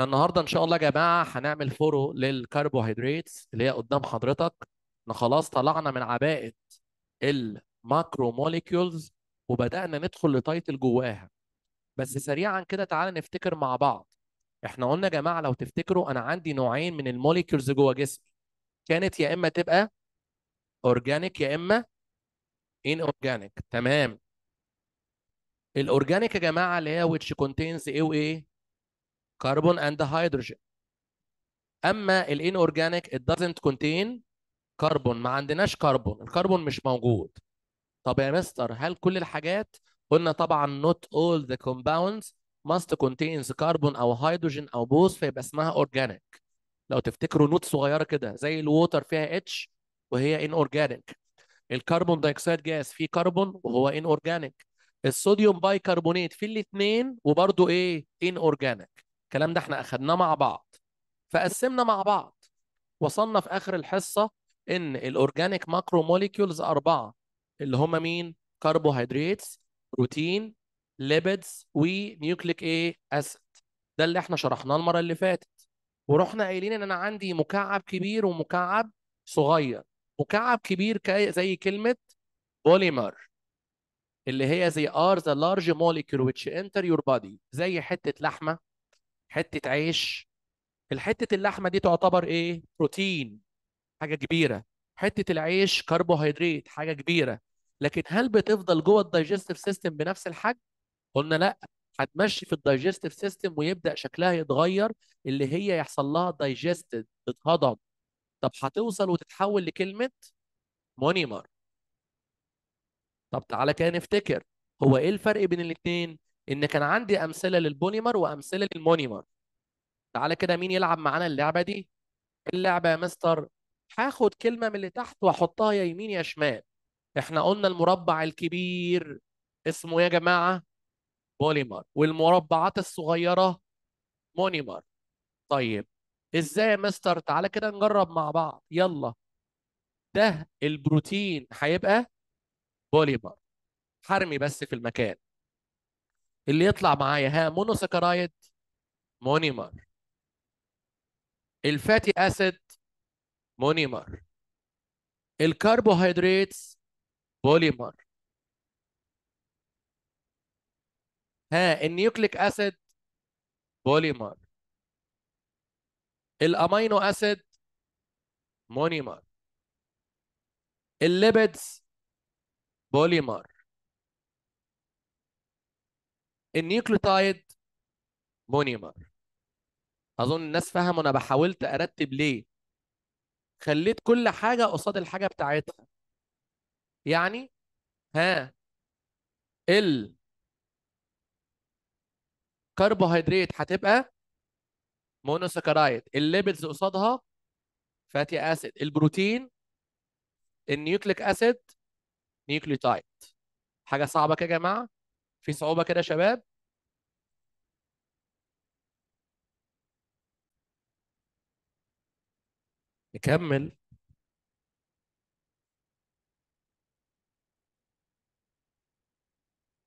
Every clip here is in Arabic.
احنا النهارده ان شاء الله يا جماعه هنعمل فورو للكربوهيدرات اللي هي قدام حضرتك احنا خلاص طلعنا من عباءه الماكرو موليكيولز وبدانا ندخل لتايتل جواها بس سريعا كده تعالى نفتكر مع بعض احنا قلنا يا جماعه لو تفتكروا انا عندي نوعين من الموليكيولز جوه جسمي كانت يا اما تبقى اورجانيك يا اما ان اورجانيك تمام الاورجانيك يا جماعه اللي هي which contains ايه وايه carbon and hydrogen اما اورجانيك it doesn't contain كربون ما عندناش كربون الكربون مش موجود طب يا مستر هل كل الحاجات قلنا طبعا not all the compounds must كونتينز carbon او hydrogen او بوز فيبقى اسمها organic لو تفتكروا نوت صغيره كده زي الووتر فيها اتش وهي ان اورجانيك الكربون دايكسيد جاز فيه كربون وهو ان اورجانيك الصوديوم بايكربونات في الاثنين وبرضه ايه ان اورجانيك الكلام ده احنا اخدناه مع بعض فقسمنا مع بعض وصلنا في اخر الحصه ان الاورجانيك ماكرو موليكيولز اربعه اللي هم مين كربوهيدرات بروتين ليبيدز ونيوكليك اي اسيد ده اللي احنا شرحناه المره اللي فاتت ورحنا قايلين ان انا عندي مكعب كبير ومكعب صغير مكعب كبير زي كلمه بوليمر اللي هي زي ار ذا لارج موليكيول ويتش انتر يور بادي زي حته لحمه حته عيش الحته اللحمه دي تعتبر ايه بروتين حاجه كبيره حته العيش كربوهيدرات حاجه كبيره لكن هل بتفضل جوه الدايجستيف سيستم بنفس الحجم قلنا لا هتمشي في الدايجستيف سيستم ويبدا شكلها يتغير اللي هي يحصل لها دايجستد تتهضم طب هتوصل وتتحول لكلمه مونيمر طب تعالى كده نفتكر هو ايه الفرق بين الاثنين ان كان عندي امثله للبوليمر وامثله للمونيمر تعالى كده مين يلعب معانا اللعبه دي اللعبه يا مستر هاخد كلمه من اللي تحت واحطها يا يمين يا شمال احنا قلنا المربع الكبير اسمه إيه يا جماعه بوليمر والمربعات الصغيره مونيمر طيب ازاي يا مستر تعالى كده نجرب مع بعض يلا ده البروتين هيبقى بوليمر هرمي بس في المكان اللي يطلع معايا ها مونوساكرايد مونيمر الفاتي اسيد مونيمر الكربوهيدرات بوليمر ها النيوكليك اسيد بوليمر الامينو اسيد مونيمر الليبيدز بوليمر النيوكليوتايد مونيمر اظن الناس فهموا انا بحاولت ارتب ليه خليت كل حاجه قصاد الحاجه بتاعتها يعني ها ال كربوهيدرات هتبقى مونوساكرايد الليبيدز قصادها فاتي اسيد البروتين النيوكليك اسيد نيوكليوتايد حاجه صعبه كده يا جماعه في صعوبه كده يا شباب نكمل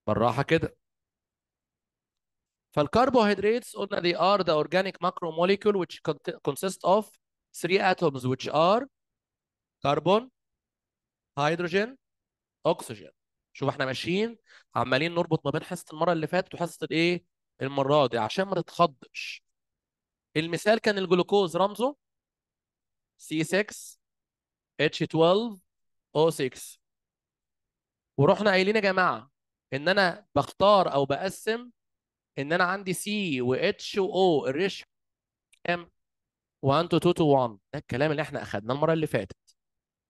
بالراحه كده فالكربوهيدرات قلنا they are the organic macromolecule which consist of three atoms which are carbon hydrogen oxygen شوف احنا ماشيين عمالين نربط ما بين حصه المره اللي فاتت وحصه الايه المره دي عشان ما تتخضش المثال كان الجلوكوز رمزه C6 H12 O6 ورحنا قايلين يا جماعه ان انا بختار او بقسم ان انا عندي C و H و O الريش كام 1 تو 2 تو 1 ده الكلام اللي احنا اخدناه المره اللي فاتت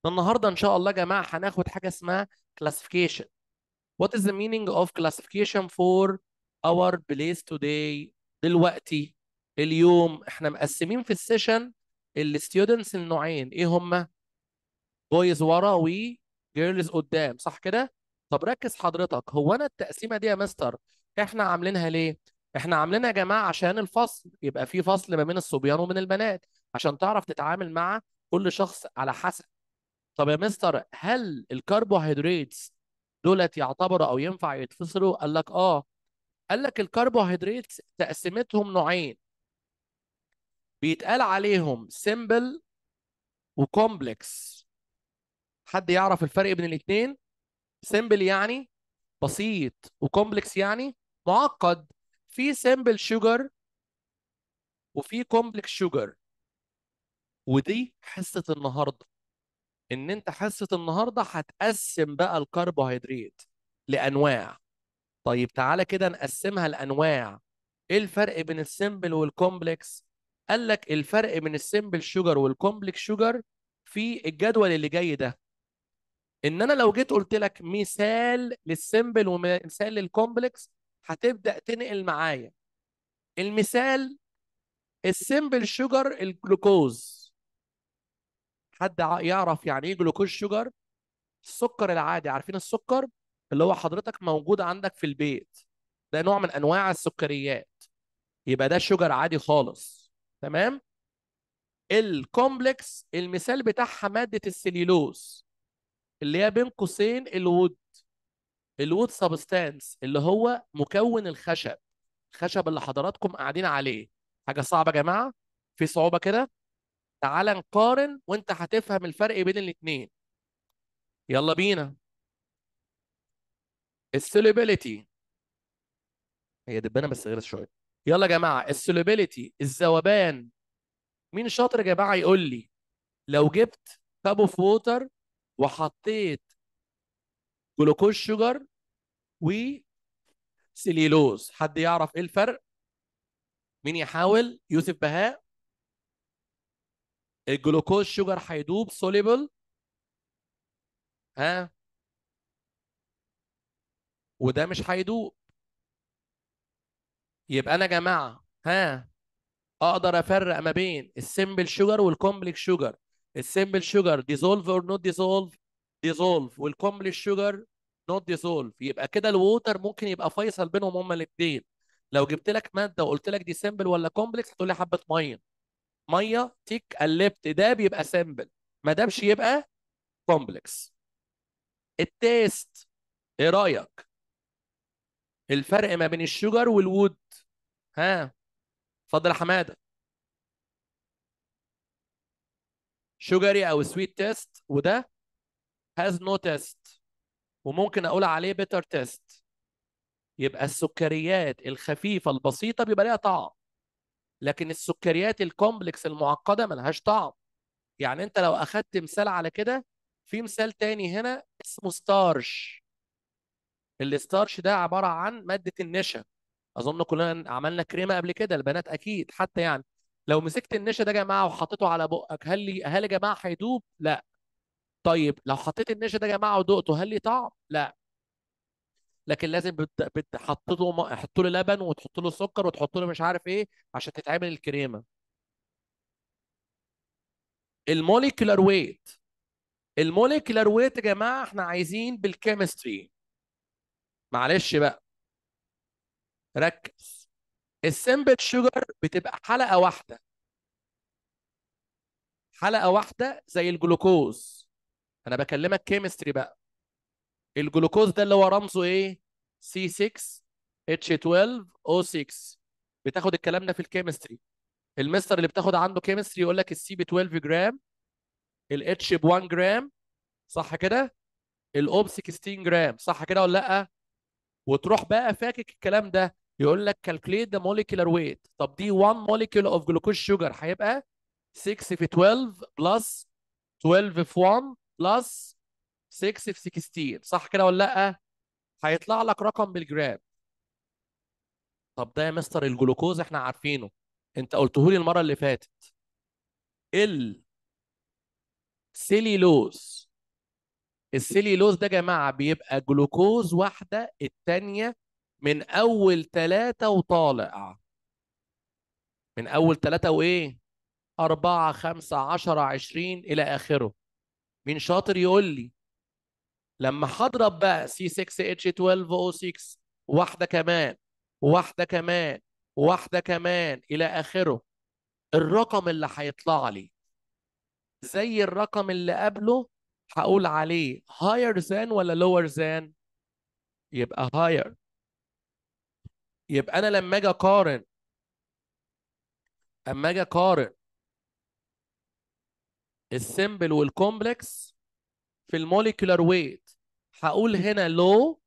النهارده ان شاء الله يا جماعه هناخد حاجه اسمها كلاسيفيكيشن What is the meaning of classification for our place today دلوقتي اليوم احنا مقسمين في السيشن الستودنتس النوعين ايه هما بويز ورا و جيرلز قدام صح كده طب ركز حضرتك هو انا التقسيمه دي يا مستر احنا عاملينها ليه احنا عاملينها يا جماعه عشان الفصل يبقى في فصل ما بين الصبيان ومن البنات عشان تعرف تتعامل مع كل شخص على حسب طب يا مستر هل الكربوهيدرات دولت يعتبروا او ينفع يتفصلوا قال لك اه قال لك الكربوهيدرات تقسيمتهم نوعين بيتقال عليهم سيمبل وكومبلكس حد يعرف الفرق بين الاثنين سيمبل يعني بسيط وكومبلكس يعني معقد في سيمبل شوجر وفي كومبلكس شوجر ودي حصه النهارده ان انت حصه النهارده هتقسم بقى الكربوهيدرات لانواع طيب تعالى كده نقسمها لانواع ايه الفرق بين السمبل والكومبلكس قال لك الفرق بين السمبل شوجر والكومبلكس شوجر في الجدول اللي جاي ده ان انا لو جيت قلت لك مثال للسمبل ومثال للكومبلكس هتبدا تنقل معايا المثال السمبل شوجر الجلوكوز حد يعرف يعني ايه جلوكوز شوجر السكر العادي عارفين السكر اللي هو حضرتك موجود عندك في البيت ده نوع من انواع السكريات يبقى ده شوجر عادي خالص تمام الكومبلكس المثال بتاعها ماده السليلوز اللي هي بين قوسين الود الود سبستانس اللي هو مكون الخشب الخشب اللي حضراتكم قاعدين عليه حاجه صعبه يا جماعه في صعوبه كده تعال نقارن وانت هتفهم الفرق بين الاثنين يلا بينا السوليبيليتي هي دبانه بس غير شويه يلا يا جماعه السوليبيليتي الذوبان مين شاطر يا جماعه يقول لي لو جبت كاب اوف ووتر وحطيت جلوكوز شجر وسليلوز حد يعرف ايه الفرق مين يحاول يوسف بهاء الجلوكوز شوجر هيدوب سوليبل ها وده مش هيدوب يبقى انا يا جماعه ها اقدر افرق ما بين السمبل شوجر والكومبلكس شوجر السمبل شوجر ديزولف اور نوت ديزولف ديزولف والكومبلكس شوجر نوت ديزولف يبقى كده الووتر ممكن يبقى فيصل بينهم هما الاثنين لو جبت لك ماده وقلت لك دي سمبل ولا كومبلكس هتقول لي حبه ميه ميه تيك قلبت ده بيبقى سمبل ما دامش يبقى كومبلكس التيست ايه رايك الفرق ما بين الشجر والوود ها اتفضل حماده شجري او سويت تيست وده هاز نو تيست وممكن اقول عليه بيتر تيست يبقى السكريات الخفيفه البسيطه بيبقى ليها طعم لكن السكريات الكومبلكس المعقده ملهاش طعم يعني انت لو اخدت مثال على كده في مثال تاني هنا اسمه ستارش الستارش ده عباره عن ماده النشا اظن كلنا عملنا كريمه قبل كده البنات اكيد حتى يعني لو مسكت النشا ده يا جماعه وحطيته على بقك هل هل يا جماعه هيدوب لا طيب لو حطيت النشا ده يا جماعه ودقته هل لي طعم لا لكن لازم بتحط له حط له لبن وتحط له سكر وتحط له مش عارف ايه عشان تتعمل الكريمه المولكيولار ويت المولكيولار ويت يا جماعه احنا عايزين بالكيمستري معلش بقى ركز السمبل شوجر بتبقى حلقه واحده حلقه واحده زي الجلوكوز انا بكلمك كيمستري بقى الجلوكوز ده اللي هو رمزه ايه سي 6 اتش 12 او 6 بتاخد الكلام ده في الكيمستري المستر اللي بتاخد عنده كيمستري يقول لك السي ب 12 جرام الاتش ب 1 جرام صح كده الاو ب 16 جرام صح كده ولا لا وتروح بقى فاكك الكلام ده يقول لك كالكليت ذا موليكيولر ويت طب دي 1 موليكول اوف جلوكوز شوجر هيبقى 6 في 12 بلس 12 في 1 بلس 6 في 16 صح كده ولا لا؟ هيطلع لك رقم بالجرام طب ده يا مستر الجلوكوز احنا عارفينه انت قلته لي المره اللي فاتت سيليلوز السيليلوز ده يا جماعه بيبقى جلوكوز واحده الثانيه من اول ثلاثه وطالع من اول ثلاثه وايه؟ أربعة خمسة عشرة عشرين إلى آخره مين شاطر يقول لي لما هضرب بقى C6H12O6 واحدة كمان واحدة كمان واحدة كمان إلى آخره الرقم اللي هيطلع لي زي الرقم اللي قبله هقول عليه higher than ولا lower than يبقى higher يبقى أنا لما أجي أقارن أما أجي أقارن السمبل والكومبلكس في الموليكولار ويت هقول هنا لو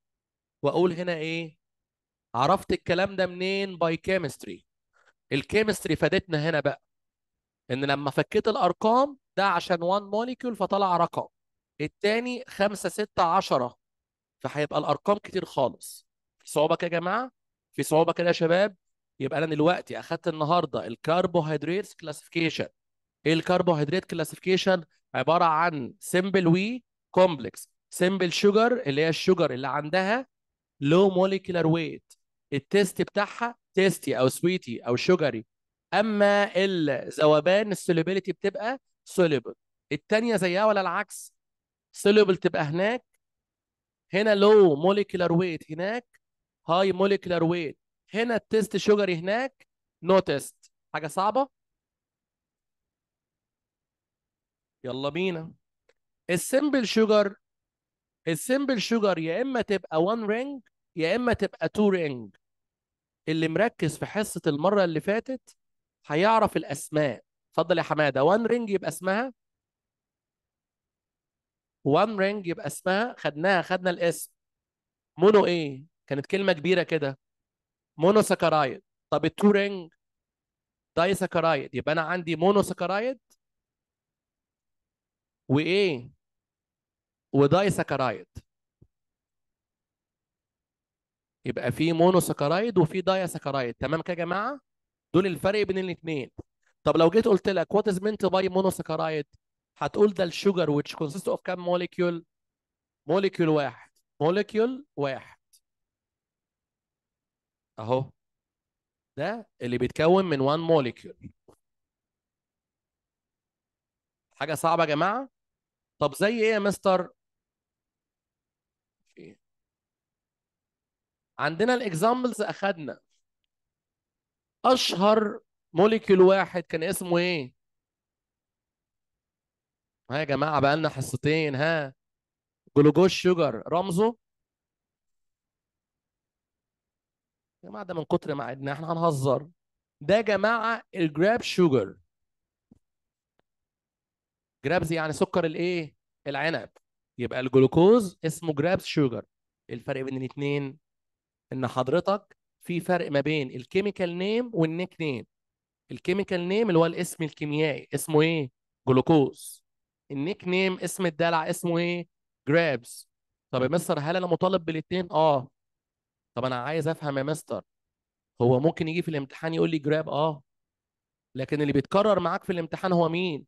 واقول هنا ايه عرفت الكلام ده منين باي كيمستري الكيمستري فادتنا هنا بقى ان لما فكيت الارقام ده عشان 1 موليكيول فطلع رقم الثاني 5 6 10 فهيبقى الارقام كتير خالص في صعوبه كده يا جماعه في صعوبه كده يا شباب يبقى انا دلوقتي اخدت النهارده الكربوهيدرات كلاسيفيكيشن ايه الكربوهيدرات كلاسيفيكيشن عباره عن سمبل وي كومبلكس سيمبل شوجر اللي هي الشوجر اللي عندها لو موليكولار ويت التيست بتاعها تيستي او سويتي او شوجري اما الذوبان السوليبيليتي بتبقى سوليبل الثانيه زيها ولا العكس سوليبل تبقى هناك هنا لو موليكولار ويت هناك هاي موليكولار ويت هنا التيست شوجري هناك نو تيست حاجه صعبه يلا بينا السمبل شوجر السيمبل شوجر يا اما تبقى 1 رينج يا اما تبقى 2 رينج اللي مركز في حصه المره اللي فاتت هيعرف الاسماء اتفضل يا حماده 1 رينج يبقى اسمها 1 رينج يبقى اسمها خدناها خدنا الاسم مونو ايه كانت كلمه كبيره كده مونو سكرايد طب 2 رينج داي سكرايد يبقى انا عندي مونو سكرايد وايه وداي سكرايد يبقى في مونو سكرايد وفي داي سكرايد تمام كده يا جماعه دول الفرق بين الاثنين طب لو جيت قلت لك وات از مينت باي مونو سكرايد هتقول ده الشوجر ويتش كونسيست اوف كام موليكيول موليكيول واحد موليكيول واحد اهو ده اللي بيتكون من 1 موليكيول حاجه صعبه يا جماعه طب زي ايه يا مستر عندنا الاكزامبلز اخدنا اشهر موليكيول واحد كان اسمه ايه ها يا جماعه بقى لنا حصتين ها جلوكوز شوجر رمزه يا جماعه ده من كتر ما عدنا احنا هنهزر ده يا جماعه الجراب شوجر جرابز يعني سكر الايه العنب يبقى الجلوكوز اسمه جرابز شوجر الفرق بين الاثنين ان حضرتك في فرق ما بين الكيميكال نيم والنيك نيم الكيميكال نيم اللي هو الاسم الكيميائي اسمه ايه جلوكوز النيك نيم اسم الدلع اسمه ايه جرابز طب يا مستر هل انا مطالب بالاثنين اه طب انا عايز افهم يا مستر هو ممكن يجي في الامتحان يقول لي جراب اه لكن اللي بيتكرر معاك في الامتحان هو مين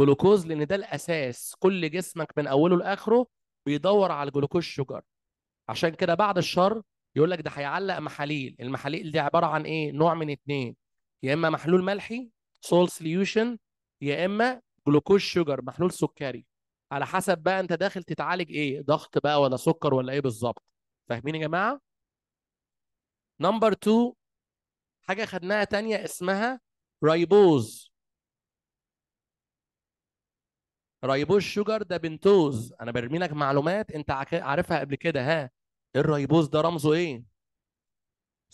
جلوكوز لان ده الاساس كل جسمك من اوله لاخره بيدور على الجلوكوز شوجر عشان كده بعد الشر يقول لك ده هيعلق محاليل المحاليل دي عباره عن ايه نوع من اتنين يا اما محلول ملحي سول سوليوشن يا اما جلوكوز شوجر محلول سكري على حسب بقى انت داخل تتعالج ايه ضغط بقى ولا سكر ولا ايه بالظبط فاهمين يا جماعه نمبر 2 حاجه خدناها تانية اسمها رايبوز رايبوز شوجر ده بنتوز انا برمي لك معلومات انت عارفها قبل كده ها الريبوز ده رمزه ايه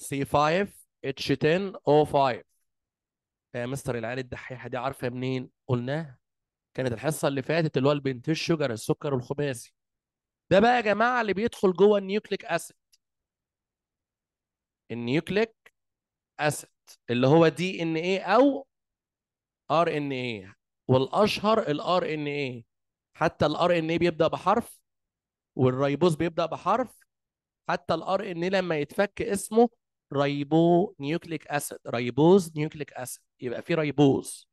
C5H10O5 يا آه، مستر العيال الدحيحه دي عارفه منين قلناها كانت الحصه اللي فاتت اللي هو البنت الشجر السكر الخماسي ده بقى يا جماعه اللي بيدخل جوه النيوكليك اسيد النيوكليك اسيد اللي هو دي ان ايه او ار ان ايه والاشهر الار ان ايه حتى الار ان ايه بيبدا بحرف والريبوز بيبدا بحرف حتى الار ان لما يتفك اسمه ريبو نيوكليك اسيد ريبوز نيوكليك اسيد يبقى في ريبوز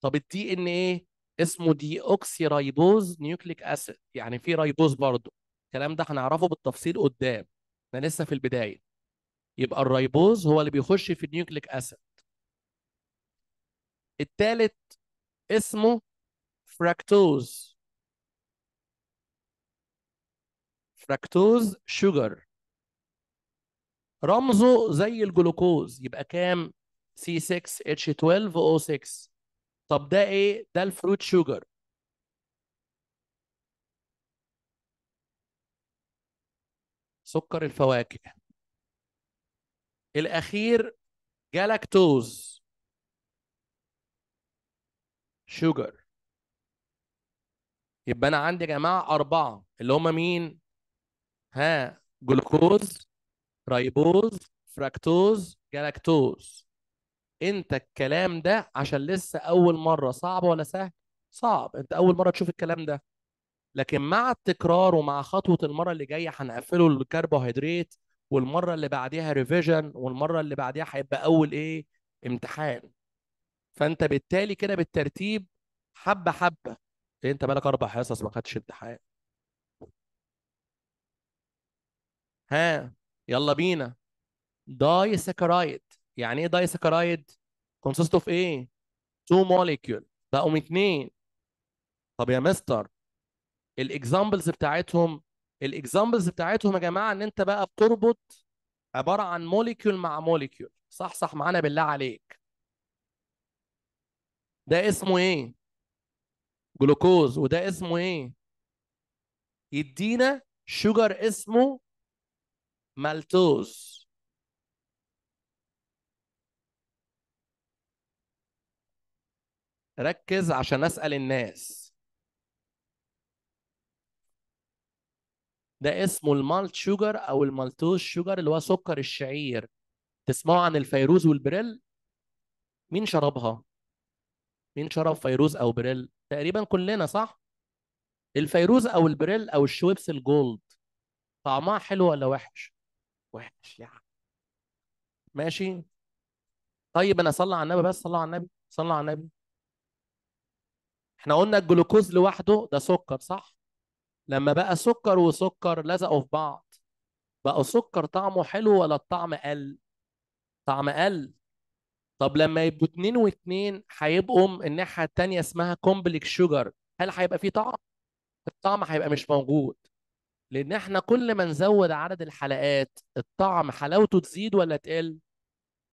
طب الدي ان ايه اسمه دي اوكسي ريبوز نيوكليك اسيد يعني في ريبوز برضه الكلام ده هنعرفه بالتفصيل قدام احنا لسه في البدايه يبقى الريبوز هو اللي بيخش في النيوكليك اسيد الثالث اسمه فراكتوز فراكتوز شوجر رمزه زي الجلوكوز يبقى كام C6H12O6 طب ده ايه ده الفروت شوجر سكر الفواكه الاخير جالاكتوز شوجر يبقى انا عندي يا جماعه اربعه اللي هم مين ها جلوكوز ريبوز فراكتوز جالاكتوز انت الكلام ده عشان لسه اول مره صعب ولا سهل صعب انت اول مره تشوف الكلام ده لكن مع التكرار ومع خطوه المره اللي جايه هنقفله الكربوهيدرات والمره اللي بعديها ريفيجن والمره اللي بعديها هيبقى اول ايه امتحان فانت بالتالي كده بالترتيب حبه حبه إيه انت بالك اربع حصص ما خدتش امتحان ها يلا بينا داي ساكرايد يعني ايه داي ساكرايد كونسيست اوف ايه تو موليكيول بقوا من اتنين طب يا مستر الاكزامبلز بتاعتهم الاكزامبلز بتاعتهم يا جماعه ان انت بقى بتربط عباره عن موليكيول مع موليكيول صح صح معانا بالله عليك ده اسمه ايه جلوكوز وده اسمه ايه يدينا شوجر اسمه مالتوز ركز عشان أسأل الناس ده اسمه المالت شوجر أو المالتوز شوجر اللي هو سكر الشعير تسمعوا عن الفيروز والبريل مين شربها؟ مين شرب فيروز أو بريل؟ تقريبا كلنا صح؟ الفيروز أو البريل أو الشويبس الجولد طعمها حلو ولا وحش؟ وحش يا يعني. ماشي طيب انا اصلي على النبي بس صلوا على النبي صلوا على النبي احنا قلنا الجلوكوز لوحده ده سكر صح لما بقى سكر وسكر لزقوا في بعض بقى سكر طعمه حلو ولا الطعم قل طعم قل طب لما يبقوا اتنين واتنين هيبقوا الناحية التانية اسمها كومبلكس شوجر هل هيبقى فيه طعم؟ الطعم هيبقى مش موجود لان احنا كل ما نزود عدد الحلقات الطعم حلاوته تزيد ولا تقل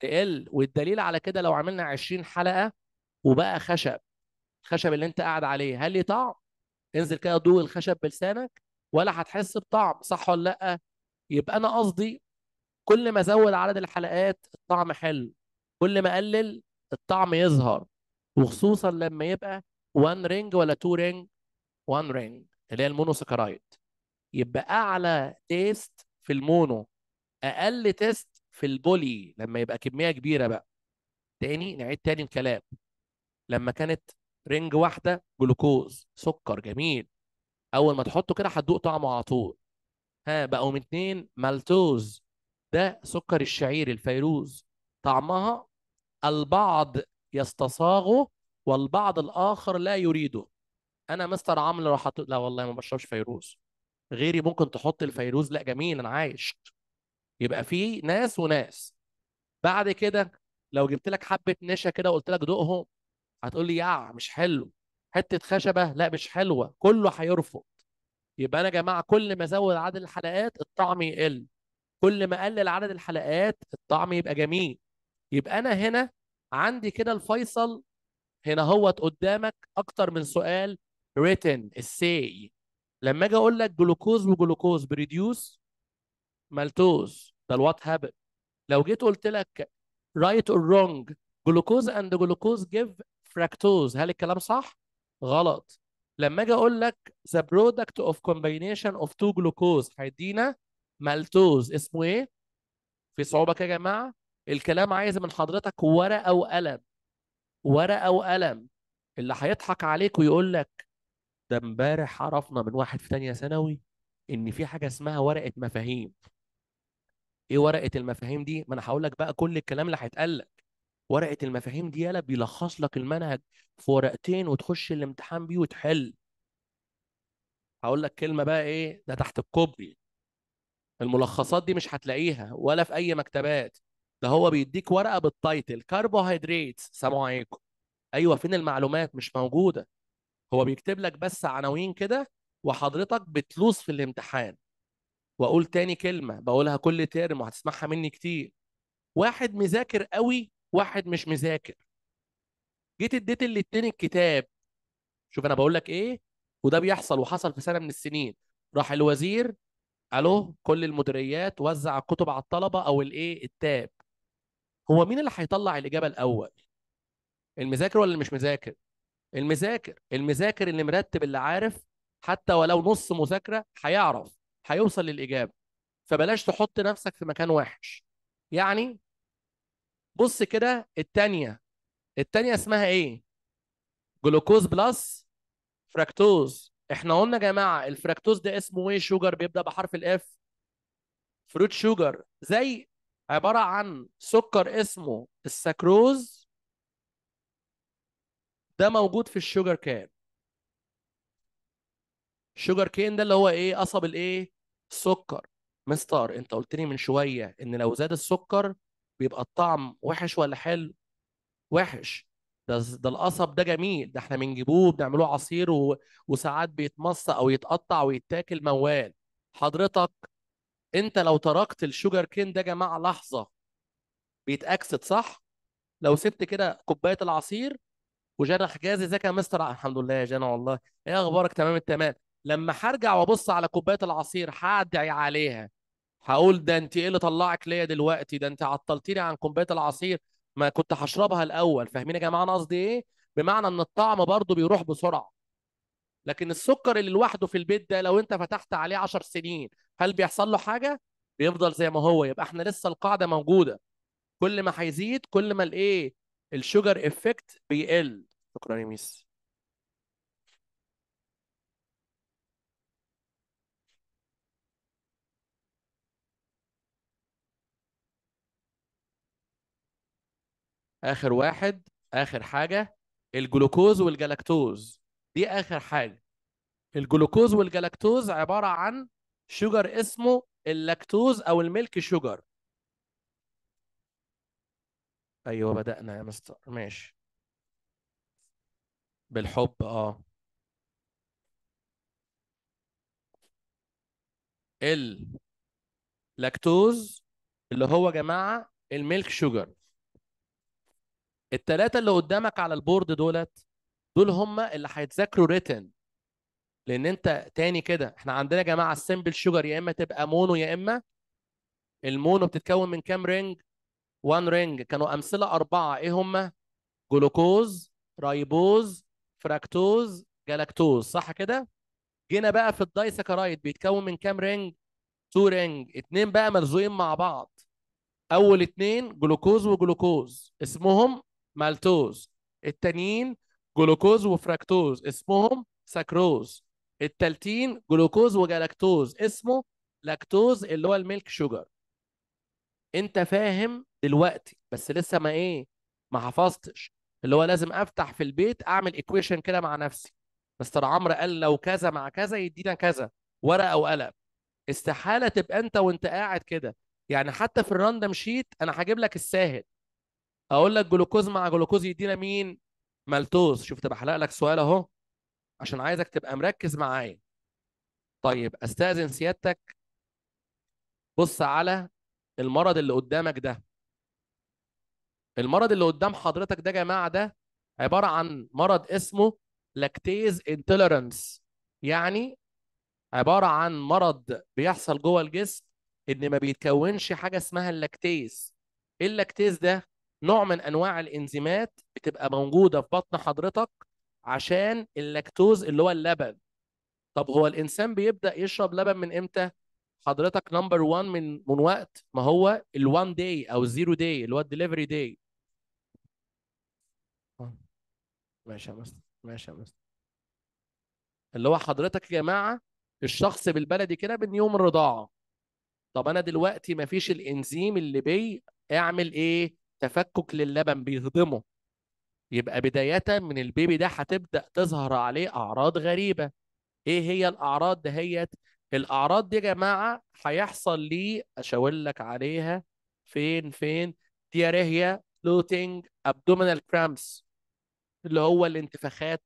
تقل والدليل على كده لو عملنا 20 حلقه وبقى خشب الخشب اللي انت قاعد عليه هل ليه طعم انزل كده دوق الخشب بلسانك ولا هتحس بطعم صح ولا لا يبقى انا قصدي كل ما ازود عدد الحلقات الطعم حلو كل ما اقلل الطعم يظهر وخصوصا لما يبقى 1 رينج ولا 2 رينج 1 رينج اللي هي المونوسكرايد يبقى اعلى تيست في المونو اقل تيست في البولي لما يبقى كميه كبيره بقى تاني نعيد تاني الكلام لما كانت رنج واحده جلوكوز سكر جميل اول ما تحطه كده هتدوق طعمه على طول ها بقوا من اتنين مالتوز ده سكر الشعير الفيروز طعمها البعض يستصاغه والبعض الاخر لا يريده انا مستر عمرو لو حطيت لا والله ما بشربش فيروز غيري ممكن تحط الفيروز لا جميل انا عايش يبقى في ناس وناس بعد كده لو جبت لك حبه نشا كده وقلت لك دوقهم هتقول لي يا مش حلو حته خشبه لا مش حلوه كله هيرفض يبقى انا يا جماعه كل ما ازود عدد الحلقات الطعم يقل كل ما اقلل عدد الحلقات الطعم يبقى جميل يبقى انا هنا عندي كده الفيصل هنا هوت قدامك اكتر من سؤال written السي لما اجي اقول لك جلوكوز وجلوكوز بريديوس مالتوز ده الوات هابت لو جيت قلت لك رايت اور رونج جلوكوز اند جلوكوز جيف فراكتوز هل الكلام صح؟ غلط لما اجي اقول لك ذا برودكت اوف كومبينيشن اوف تو جلوكوز هيدينا مالتوز اسمه ايه؟ في صعوبه كده يا جماعه الكلام عايز من حضرتك ورقه وقلم ورقه وقلم اللي هيضحك عليك ويقول لك ده امبارح عرفنا من واحد في تانية ثانوي ان في حاجه اسمها ورقه مفاهيم ايه ورقه المفاهيم دي ما انا هقول لك بقى كل الكلام اللي هيتقال لك ورقه المفاهيم دي يالا بيلخص لك المنهج في ورقتين وتخش الامتحان بيه وتحل هقول لك كلمه بقى ايه ده تحت الكوبري الملخصات دي مش هتلاقيها ولا في اي مكتبات ده هو بيديك ورقه بالتايتل كربوهيدرات سلام عليكم ايوه فين المعلومات مش موجوده هو بيكتب لك بس عناوين كده وحضرتك بتلوص في الامتحان واقول تاني كلمه بقولها كل ترم وهتسمعها مني كتير واحد مذاكر قوي واحد مش مذاكر جيت اديت الاتنين الكتاب شوف انا بقول لك ايه وده بيحصل وحصل في سنه من السنين راح الوزير الو كل المديريات وزع الكتب على الطلبه او الايه التاب هو مين اللي هيطلع الاجابه الاول المذاكر ولا اللي مش مذاكر المذاكر المذاكر اللي مرتب اللي عارف حتى ولو نص مذاكره هيعرف هيوصل للاجابه فبلاش تحط نفسك في مكان وحش يعني بص كده الثانيه الثانيه اسمها ايه جلوكوز بلس فراكتوز احنا قلنا يا جماعه الفراكتوز ده اسمه ايه شوجر بيبدا بحرف الاف فروت شوجر زي عباره عن سكر اسمه السكروز ده موجود في الشوجر كان الشوجر كين ده اللي هو ايه قصب الايه السكر مستر انت قلت لي من شويه ان لو زاد السكر بيبقى الطعم وحش ولا حلو وحش ده ده القصب ده جميل ده احنا بنجيبوه بنعملوه عصير و... وساعات بيتمص او يتقطع ويتاكل موال حضرتك انت لو تركت الشوجر كين ده يا جماعه لحظه بيتاكسد صح لو سبت كده كوبايه العصير وجانا حجازي ازيك يا مستر الحمد لله يا جانا والله ايه اخبارك تمام التمام لما هرجع وابص على كوبايه العصير هدعي عليها هقول ده انت ايه اللي طلعك ليا دلوقتي ده انت عطلتيني عن كوبايه العصير ما كنت هشربها الاول فاهمين يا جماعه انا قصدي ايه بمعنى ان الطعم برضه بيروح بسرعه لكن السكر اللي لوحده في البيت ده لو انت فتحت عليه 10 سنين هل بيحصل له حاجه بيفضل زي ما هو يبقى احنا لسه القاعده موجوده كل ما هيزيد كل ما الايه الشوجر افكت بيقل شكرا يا ميس اخر واحد اخر حاجه الجلوكوز والجلاكتوز دي اخر حاجه الجلوكوز والجلاكتوز عباره عن شوجر اسمه اللاكتوز او الميلك شوجر ايوه بدانا يا مستر ماشي بالحب اه اللاكتوز اللي هو يا جماعه الميلك شوجر التلاتة اللي قدامك على البورد دولت دول هم اللي هيتذاكروا ريتن لان انت تاني كده احنا عندنا يا جماعه السمبل شوجر يا اما تبقى مونو يا اما المونو بتتكون من كام رينج 1 رينج كانوا امثله اربعه ايه هم جلوكوز رايبوز فراكتوز جلاكتوز صح كده جينا بقى في الدايسكرايد بيتكون من كام رينج تو رينج اتنين بقى ملزوقين مع بعض اول اتنين جلوكوز وجلوكوز اسمهم مالتوز التانيين جلوكوز وفراكتوز اسمهم سكروز التالتين جلوكوز وجلاكتوز اسمه لاكتوز اللي هو الميلك شوجر انت فاهم دلوقتي بس لسه ما ايه ما حفظتش اللي هو لازم افتح في البيت اعمل ايكويشن كده مع نفسي مستر عمرو قال لو كذا مع كذا يدينا كذا ورقه وقلم استحاله تبقى انت وانت قاعد كده يعني حتى في الراندم شيت انا هجيب لك الساهل اقول لك جلوكوز مع جلوكوز يدينا مين مالتوز شفت بحلق لك سؤال اهو عشان عايزك تبقى مركز معايا طيب استاذن سيادتك بص على المرض اللي قدامك ده المرض اللي قدام حضرتك ده يا جماعه ده عباره عن مرض اسمه لاكتيز انتولرانس يعني عباره عن مرض بيحصل جوه الجسم ان ما بيتكونش حاجه اسمها اللاكتيز اللاكتيز ده نوع من انواع الانزيمات بتبقى موجوده في بطن حضرتك عشان اللاكتوز اللي هو اللبن طب هو الانسان بيبدا يشرب لبن من امتى حضرتك نمبر 1 من من وقت ما هو ال1 داي او 0 داي اللي هو الدليفري داي ماشي يا مستر ماشي يا مستر اللي هو حضرتك يا جماعه الشخص بالبلدي كده من يوم الرضاعه طب انا دلوقتي ما فيش الانزيم اللي بي اعمل ايه تفكك للبن بيهضمه يبقى بدايه من البيبي ده هتبدا تظهر عليه اعراض غريبه ايه هي الاعراض دهيت الاعراض دي يا جماعه هيحصل لي اشاور لك عليها فين فين دياريه بلوتنج ابدومينال كرامبس اللي هو الانتفاخات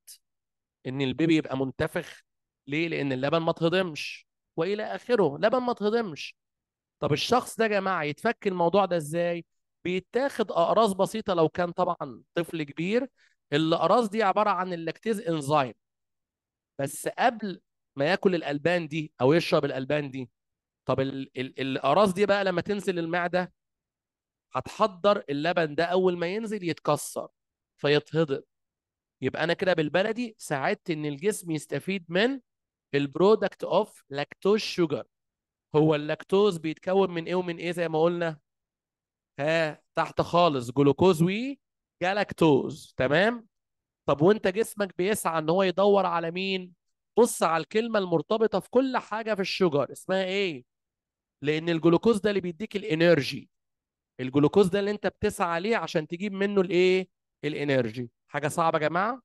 ان البيبي يبقى منتفخ ليه؟ لان اللبن ما اتهضمش والى اخره، لبن ما اتهضمش. طب الشخص ده يا جماعه يتفك الموضوع ده ازاي؟ بيتاخد اقراص بسيطه لو كان طبعا طفل كبير الاقراص دي عباره عن اللاكتيز انزيم بس قبل ما ياكل الالبان دي او يشرب الالبان دي طب الاقراص دي بقى لما تنزل المعده هتحضر اللبن ده اول ما ينزل يتكسر فيتهضم يبقى انا كده بالبلدي ساعدت ان الجسم يستفيد من البرودكت اوف لاكتوز شوجر هو اللاكتوز بيتكون من ايه ومن ايه زي ما قلنا ها تحت خالص جلوكوز وي جالاكتوز تمام طب وانت جسمك بيسعى ان هو يدور على مين بص على الكلمه المرتبطه في كل حاجه في الشوجر اسمها ايه لان الجلوكوز ده اللي بيديك الانرجي الجلوكوز ده اللي انت بتسعى عليه عشان تجيب منه الايه الانرجي حاجه صعبه يا جماعه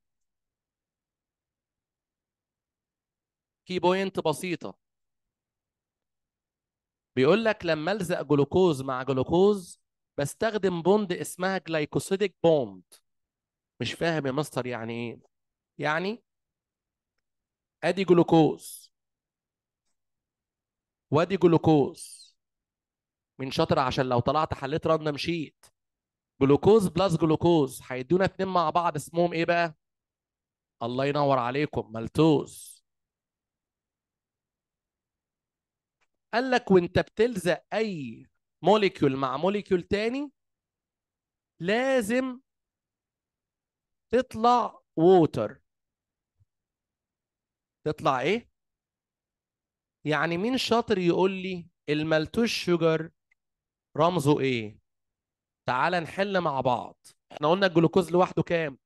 كي بوينت بسيطه بيقول لك لما الزق جلوكوز مع جلوكوز بستخدم بوند اسمها جلايكوسيديك بوند مش فاهم يا مستر يعني ايه يعني ادي جلوكوز وادي جلوكوز من شاطر عشان لو طلعت حليت راندم شيت جلوكوز بلس جلوكوز هيدونا اتنين مع بعض اسمهم ايه بقى؟ الله ينور عليكم مالتوز قال لك وانت بتلزق اي موليكيول مع موليكيول تاني لازم تطلع ووتر تطلع ايه؟ يعني مين شاطر يقول لي المالتوز شوجر رمزه ايه؟ تعال نحل مع بعض احنا قلنا الجلوكوز لوحده كام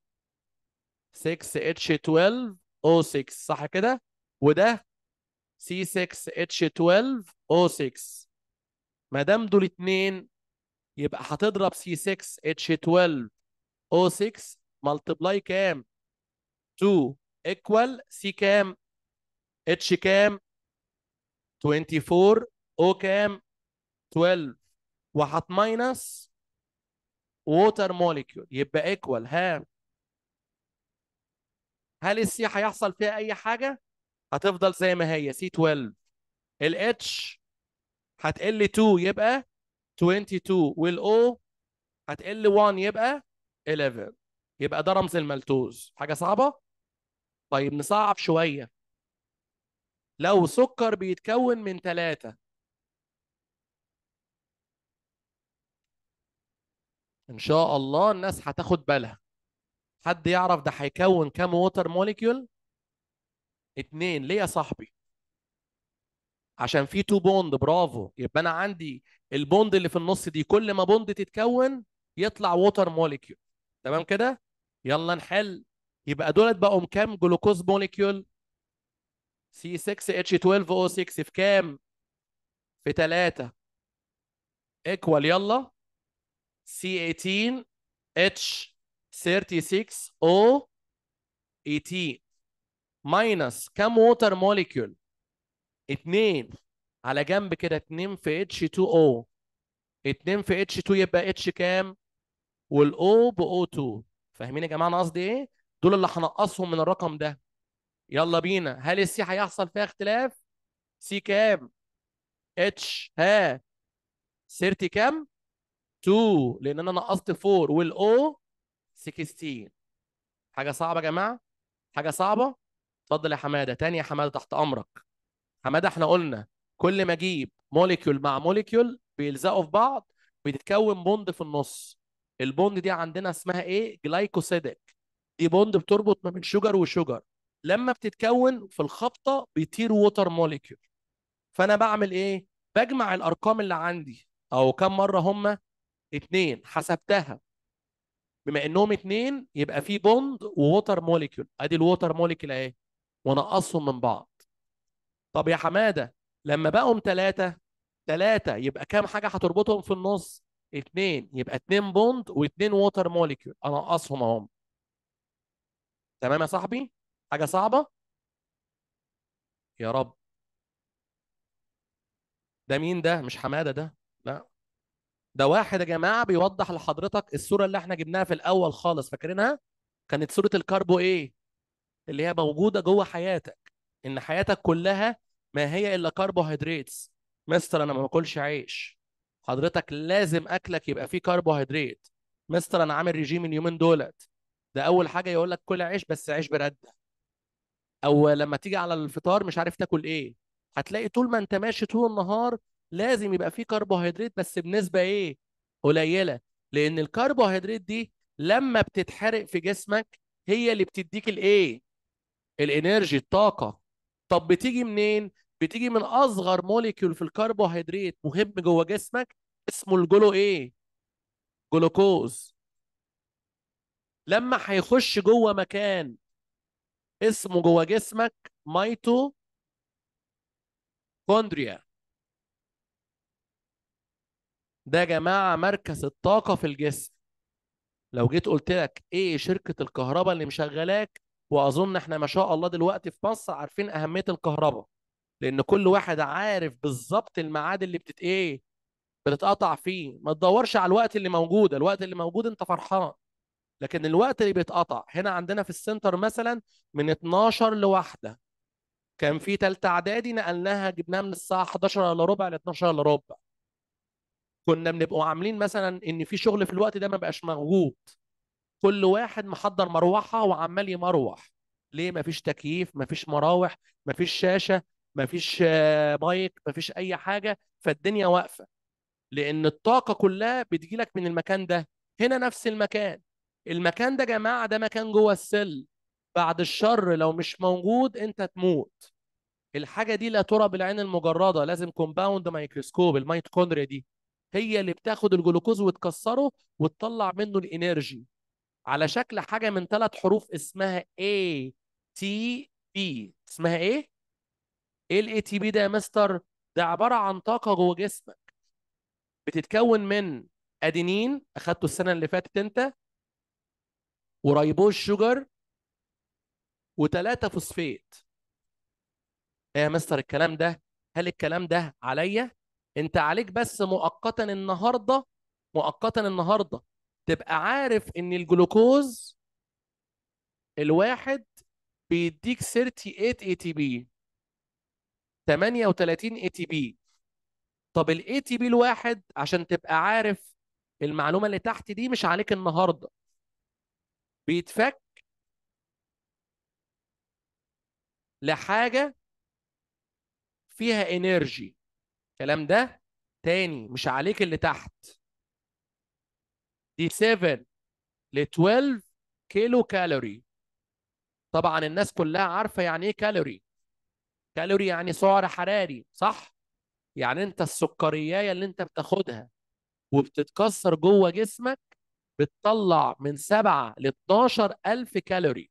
6H12O6 صح كده وده C6H12O6 ما دام دول اتنين يبقى هتضرب C6H12O6 ملتبلاي كام 2 ايكوال C كام H كام 24 O كام 12 وهت ماينس ووتر موليكيول يبقى ايكوال ها هل السي هيحصل فيها اي حاجه هتفضل زي ما هي سي 12 الاتش هتقل 2 يبقى 22 والاو هتقل 1 يبقى 11 يبقى ده رمز الملتوز حاجه صعبه طيب نصعب شويه لو سكر بيتكون من ثلاثة ان شاء الله الناس هتاخد بالها حد يعرف ده هيكون كام ووتر موليكيول اتنين ليه يا صاحبي عشان في تو بوند برافو يبقى انا عندي البوند اللي في النص دي كل ما بوند تتكون يطلع ووتر موليكيول تمام كده يلا نحل يبقى دولت بقوا كام جلوكوز موليكيول سي 6 اتش 12 او 6 في كام في 3 ايكوال يلا C18 H36O 18 ماينس كم ووتر موليكيول 2 على جنب كده 2 في H2O 2 في H2 يبقى H كام والO بo 2 فاهمين يا جماعة أنا قصدي إيه؟ دول اللي هنقصهم من الرقم ده يلا بينا هل السي هيحصل فيها اختلاف؟ سي كام؟ اتش ها سيرتي كام؟ 2 لان انا نقصت 4 والاو 16 حاجه صعبه يا جماعه حاجه صعبه اتفضل يا حماده تاني يا حماده تحت امرك حماده احنا قلنا كل ما اجيب موليكيول مع موليكيول بيلزقوا في بعض بتتكون بوند في النص البوند دي عندنا اسمها ايه جلايكوسيدك دي بوند بتربط ما بين شوجر وشوجر لما بتتكون في الخبطه بيطير ووتر موليكيول فانا بعمل ايه بجمع الارقام اللي عندي او كم مره هم اتنين حسبتها بما انهم اتنين يبقى في بوند ووتر موليكيول ادي الووتر موليكيول اهي ونقصهم من بعض طب يا حماده لما بقوا ثلاثه ثلاثه يبقى كام حاجه هتربطهم في النص اتنين يبقى اتنين بوند واتنين ووتر موليكيول انقصهم اهم تمام يا صاحبي حاجه صعبه يا رب ده مين ده مش حماده ده لا ده واحد يا جماعه بيوضح لحضرتك الصوره اللي احنا جبناها في الاول خالص فاكرينها كانت صوره الكربو ايه اللي هي موجوده جوه حياتك ان حياتك كلها ما هي الا كربوهيدراتس مستر انا ما باكلش عيش حضرتك لازم اكلك يبقى فيه كربوهيدرات مستر انا عامل ريجيم اليومين دولت ده اول حاجه يقول لك كل عيش بس عيش برده او لما تيجي على الفطار مش عارف تاكل ايه هتلاقي طول ما انت ماشي طول النهار لازم يبقى فيه كربوهيدرات بس بنسبه ايه قليله لان الكربوهيدرات دي لما بتتحرق في جسمك هي اللي بتديك الايه الانرجي الطاقه طب بتيجي منين بتيجي من اصغر موليكيول في الكربوهيدرات مهم جوه جسمك اسمه الجلو ايه جلوكوز لما هيخش جوه مكان اسمه جوه جسمك ميتو كوندريا ده يا جماعه مركز الطاقه في الجسم لو جيت قلت لك ايه شركه الكهرباء اللي مشغلاك واظن احنا ما شاء الله دلوقتي في مصر عارفين اهميه الكهرباء لان كل واحد عارف بالظبط الميعاد اللي بتت ايه بتتقطع فيه ما تدورش على الوقت اللي موجود الوقت اللي موجود انت فرحان لكن الوقت اللي بيتقطع هنا عندنا في السنتر مثلا من 12 لواحدة كان في ثالثه اعدادي نقلناها جبناها من الساعه 11 الا ربع ل 12 الا ربع كنا بنبقوا عاملين مثلا ان في شغل في الوقت ده ما بقاش موجود كل واحد محضر مروحه وعمال يمروح ليه ما فيش تكييف ما فيش مراوح ما فيش شاشه ما فيش آه، مايك ما فيش اي حاجه فالدنيا واقفه لان الطاقه كلها بتجيلك من المكان ده هنا نفس المكان المكان ده يا جماعه ده مكان جوه السل بعد الشر لو مش موجود انت تموت الحاجه دي لا ترى بالعين المجرده لازم كومباوند مايكروسكوب الميتوكوندريا دي هي اللي بتاخد الجلوكوز وتكسره وتطلع منه الانرجي على شكل حاجه من ثلاث حروف اسمها اي تي بي اسمها ايه؟ ايه الاي تي بي ده يا مستر؟ ده عباره عن طاقه جوه جسمك بتتكون من ادينين اخدته السنه اللي فاتت انت وريبوز شوجر وثلاثه فوسفيت ايه يا مستر الكلام ده؟ هل الكلام ده عليا؟ انت عليك بس مؤقتا النهارده مؤقتا النهارده تبقى عارف ان الجلوكوز الواحد بيديك 38 اي تي بي 38 اي تي بي طب الاي تي بي الواحد عشان تبقى عارف المعلومه اللي تحت دي مش عليك النهارده بيتفك لحاجه فيها انرجي الكلام ده تاني مش عليك اللي تحت دي 7 ل 12 كيلو كالوري طبعا الناس كلها عارفه يعني ايه كالوري كالوري يعني سعر حراري صح يعني انت السكريايه اللي انت بتاخدها وبتتكسر جوه جسمك بتطلع من 7 ل 12 ألف كالوري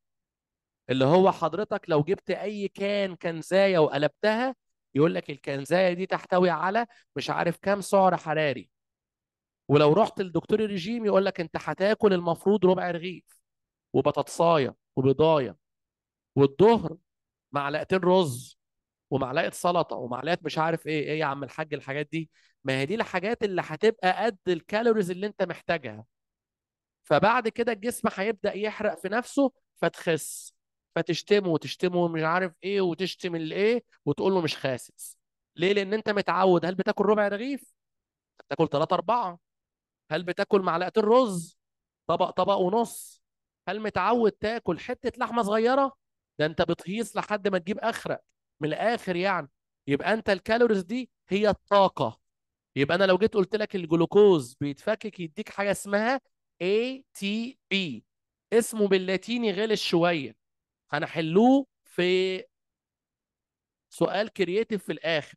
اللي هو حضرتك لو جبت أي كان كنزاية وقلبتها يقول لك الكنزايه دي تحتوي على مش عارف كام سعر حراري ولو رحت لدكتور الرجيم يقول لك انت هتاكل المفروض ربع رغيف وبطاطسايه وبضايه والظهر معلقتين رز ومعلقه سلطه ومعلقه مش عارف ايه ايه يا عم الحاج الحاجات دي ما هي دي الحاجات اللي هتبقى قد الكالوريز اللي انت محتاجها فبعد كده الجسم هيبدا يحرق في نفسه فتخس فتشتمه وتشتمه ومش عارف ايه وتشتم الايه وتقول له مش خاسس ليه لان انت متعود هل بتاكل ربع رغيف بتاكل ثلاثة أربعة هل بتاكل معلقة الرز طبق طبق ونص هل متعود تاكل حتة لحمة صغيرة ده انت بتهيص لحد ما تجيب اخرق من الاخر يعني يبقى انت الكالوريز دي هي الطاقة يبقى انا لو جيت قلت لك الجلوكوز بيتفكك يديك حاجة اسمها ATP اسمه باللاتيني غلس شوية هنحلوه في سؤال كرييتيف في الاخر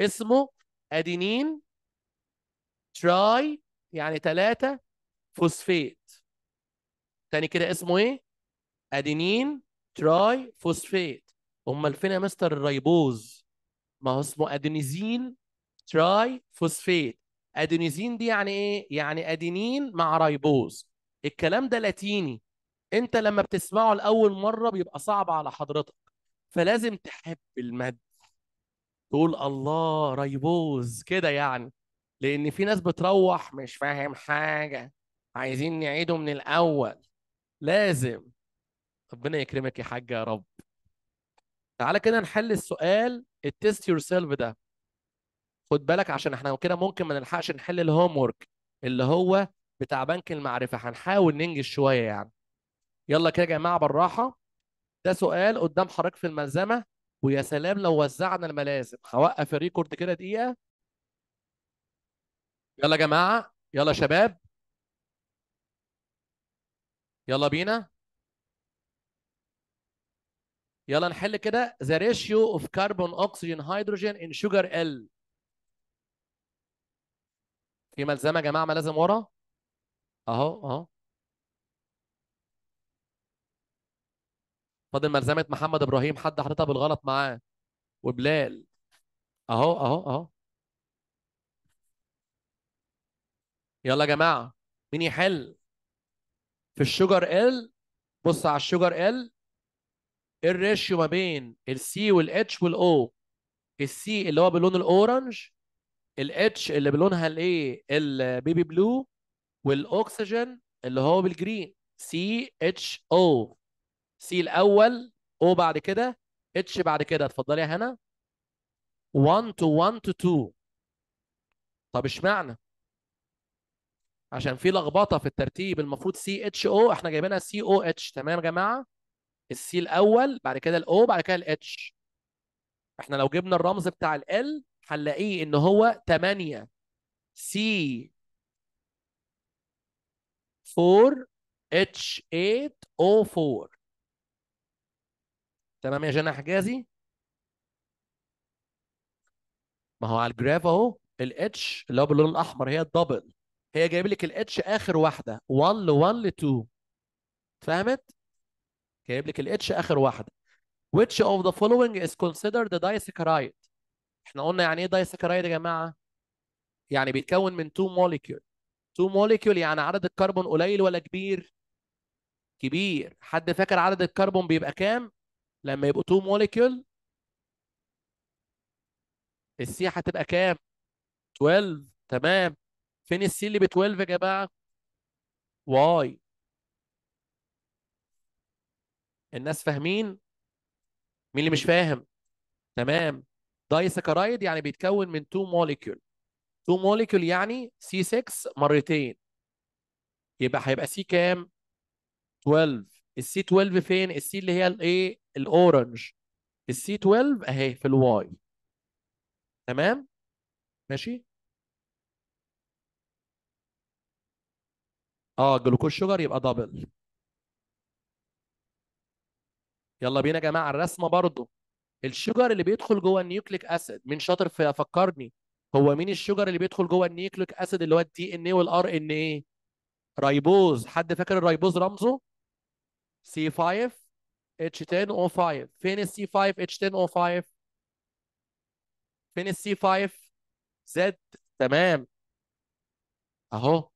اسمه ادينين تراي يعني ثلاثة فوسفيت تاني كده اسمه ايه؟ ادينين تراي فوسفيت امال فين يا مستر الريبوز؟ ما هو اسمه ادينيزين تراي فوسفيت ادينيزين دي يعني ايه؟ يعني ادينين مع ريبوز الكلام ده لاتيني انت لما بتسمعه لاول مره بيبقى صعب على حضرتك فلازم تحب المد تقول الله ريبوز كده يعني لان في ناس بتروح مش فاهم حاجه عايزين نعيده من الاول لازم ربنا يكرمك يا حاجه يا رب تعالى كده نحل السؤال التست يور سيلف ده خد بالك عشان احنا كده ممكن ما نلحقش نحل الهوم ورك اللي هو بتاع بنك المعرفه هنحاول ننجز شويه يعني يلا كده يا جماعه بالراحه ده سؤال قدام حضرتك في الملزمه ويا سلام لو وزعنا الملازم هوقف الريكورد كده دقيقه يلا يا جماعه يلا شباب يلا بينا يلا نحل كده the ratio of carbon oxygen hydrogen in sugar L في ملزمه يا جماعه ملازم ورا اهو اهو فاضل ملزمه محمد ابراهيم حد حاططها بالغلط معاه وبلال اهو اهو اهو يلا يا جماعه مين يحل في الشجر ال بص على الشجر ال الريشيو ما بين السي والاتش والاو السي اللي هو باللون الاورنج الاتش اللي بلونها الايه البيبي بلو والاكسجين اللي هو بالجرين سي اتش او سي الاول او بعد كده اتش بعد كده اتفضلي يا هنا 1 تو 1 تو 2 طب اشمعنى؟ عشان في لخبطه في الترتيب المفروض سي اتش او احنا جايبينها سي او اتش تمام يا جماعه؟ السي الاول بعد كده الاو بعد كده الاتش احنا لو جبنا الرمز بتاع ال هنلاقيه ان هو 8 سي 4 اتش 8 او 4 تمام يا جنى حجازي ما هو على الجراف اهو الاتش اللي هو باللون الاحمر هي الدبل هي جايب لك الاتش اخر واحده 1 ل 1 ل 2 فهمت جايب لك الاتش اخر واحده which of the following is considered a disaccharide احنا قلنا يعني ايه disaccharide يا جماعه يعني بيتكون من 2 molecule 2 molecule يعني عدد الكربون قليل ولا كبير كبير حد فاكر عدد الكربون بيبقى كام لما يبقوا تو موليكيول السي هتبقى كام 12 تمام فين السي اللي ب 12 يا جماعه واي الناس فاهمين مين اللي مش فاهم تمام دايسكرايد يعني بيتكون من 2 موليكيول 2 موليكيول يعني سي 6 مرتين يبقى هيبقى سي كام 12 السي 12 فين السي اللي هي الايه الاورنج السي 12 اهي في الواي تمام ماشي اه جلوكوز شوجر يبقى دبل يلا بينا يا جماعه الرسمه برضو الشوجر اللي بيدخل جوه النيوكليك اسيد مين شاطر فكرني هو مين الشوجر اللي بيدخل جوه النيوكليك اسيد اللي هو الدي ان ايه والار ان ايه ريبوز حد فاكر الريبوز رمزه c 5 h 10 o 5 فين السي 5 h 10 o 5 فين السي 5 زد تمام اهو